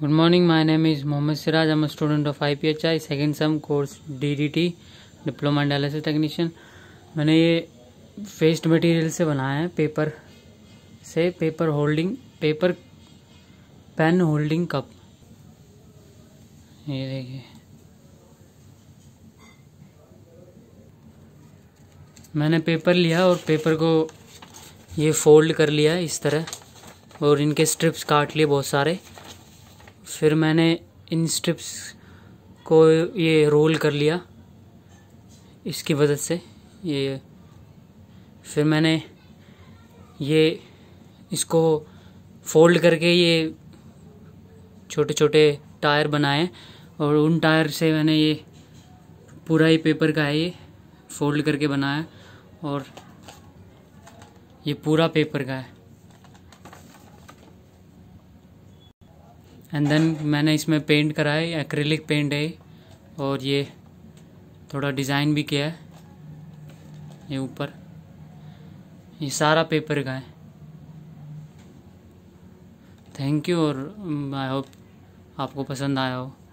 good morning my name is Mohammad Siraj am student of I P H I second sem course D D T diploma in dialysis technician मैंने ये waste material से बनाया है paper से paper holding paper pen holding cup ये देखिए मैंने paper लिया और पेपर को ये फोल्ड कर लिया इस तरह और इनके स्ट्रिप्स काट लिए बहुत सारे फिर मैंने इन स्ट्रिप्स को ये रोल कर लिया इसकी मदद से ये फिर मैंने ये इसको फोल्ड करके ये छोटे छोटे टायर बनाए और उन टायर से मैंने ये पूरा ही पेपर का है ये फोल्ड करके बनाया और ये पूरा पेपर का है एंड देन मैंने इसमें पेंट कराए एक्रेलिक पेंट है और ये थोड़ा डिज़ाइन भी किया है ये ऊपर ये सारा पेपर का है थैंक यू और आई mm, होप आपको पसंद आया हो